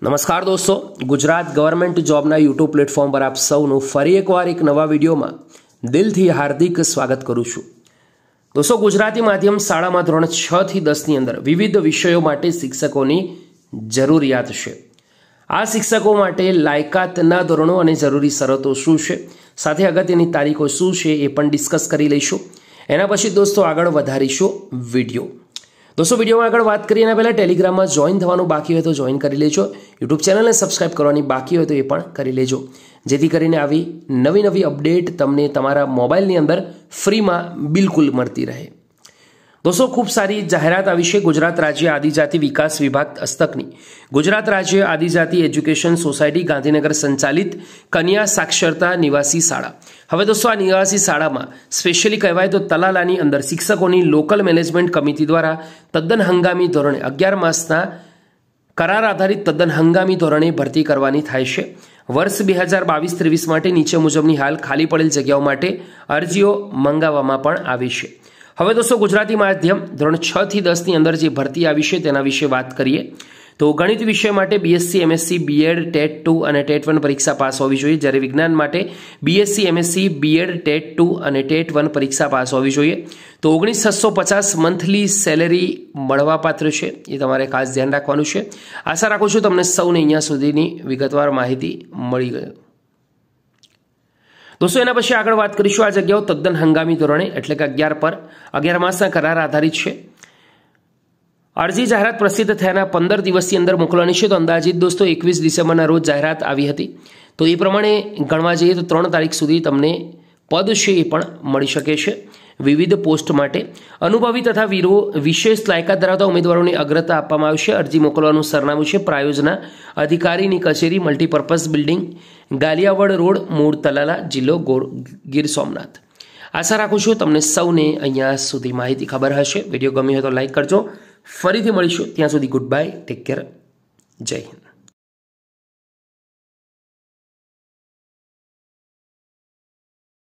નમસ્કાર દોસ્તો ગુજરાત ગવર્મેન્ટ જોબના યુટ્યુબ પ્લેટફોર્મ પર આપ સૌનું ફરી એકવાર એક નવા વિડીયોમાં દિલથી હાર્દિક સ્વાગત કરું છું દોસ્તો ગુજરાતી માધ્યમ શાળામાં ધોરણ છ થી દસની અંદર વિવિધ વિષયો માટે શિક્ષકોની જરૂરિયાત છે આ શિક્ષકો માટે લાયકાતના ધોરણો અને જરૂરી શરતો શું છે સાથે અગત્યની તારીખો શું છે એ પણ ડિસ્કસ કરી લઈશું એના પછી દોસ્તો આગળ વધારીશું વિડીયો દોસ્તો વિડીયોમાં આગળ વાત કરીએ એના પહેલાં ટેલિગ્રામમાં જોઈન થવાનું બાકી હોય તો જોઈન કરી લેજો યુટ્યુબ ચેનલને સબસ્ક્રાઈબ કરવાની બાકી હોય તો એ પણ કરી લેજો જેથી કરીને આવી નવી નવી અપડેટ તમને તમારા મોબાઈલની અંદર ફ્રીમાં બિલકુલ મળતી રહે દોસ્તો ખૂબ સારી જાહેરાત આવી છે ગુજરાત રાજ્ય આદિજાતિ વિકાસ વિભાગ હસ્તકની ગુજરાત રાજ્ય આદિજાતિ એજ્યુકેશન સોસાયટી ગાંધીનગર સંચાલિત કન્યા સાક્ષરતા નિવાસી શાળા હવે દોસ્તો આ નિવાસી શાળામાં સ્પેશિયલી કહેવાય તો તલાલાની અંદર શિક્ષકોની લોકલ મેનેજમેન્ટ કમિટી દ્વારા તદ્દન હંગામી ધોરણે અગિયાર માસના કરાર આધારિત તદ્દન હંગામી ધોરણે ભરતી કરવાની થાય છે વર્ષ બે હજાર બાવીસ ત્રેવીસ માટે નીચે મુજબની હાલ ખાલી પડેલ જગ્યાઓ માટે અરજીઓ મંગાવવામાં પણ આવી છે હવે દોસ્તો ગુજરાતી માધ્યમ ધોરણ છ થી દસની અંદર જે ભરતી આવી છે તેના વિશે વાત કરીએ તો ગણિત વિષય માટે BSc MSc BEd TET two અને ટેટ વન પરીક્ષા પાસ હોવી જોઈએ જ્યારે વિજ્ઞાન માટે BSc MSc BEd TET two અને ટેટ વન પરીક્ષા પાસ હોવી જોઈએ તો ઓગણીસ છસો પચાસ મંથલી સેલેરી મળવાપાત્ર છે એ તમારે ખાસ ધ્યાન રાખવાનું છે આશા રાખું છું તમને સૌને અહીંયા સુધીની વિગતવાર માહિતી મળી ગયો દોસ્તો એના પછી આગળ વાત કરીશું આ જગ્યાઓ તદ્દન હંગામી ધોરણે એટલે કે અગિયાર પર અગિયાર માસના કરાર આધારિત છે અરજી જાહેરાત પ્રસિદ્ધ થયાના પંદર દિવસની અંદર મોકલવાની છે તો અંદાજિત દોસ્તો એકવીસ ડિસેમ્બરના રોજ જાહેરાત આવી હતી તો એ પ્રમાણે ગણવા જઈએ તો ત્રણ તારીખ સુધી તમને પદ છે એ પણ મળી શકે છે વિવિધ પોસ્ટ માટે અનુભવી તથા વીરો વિશેષ લાયકાત ધરાવતા ઉમેદવારોને અગ્રતા આપવામાં આવશે અરજી મોકલવાનું સરનામું છે પ્રાયોજના અધિકારીની કચેરી મલ્ટીપર્પઝ બિલ્ડિંગ ગાલિયાવડ રોડ મૂળ તલાલા જિલ્લો ગીર સોમનાથ આશા રાખું છું તમને સૌને અહીંયા સુધી માહિતી ખબર હશે વિડીયો ગમ્યો હોય તો લાઇક કરજો ફરીથી મળીશું ત્યાં સુધી ગુડ બાય ટેક કેર જય હિન્દ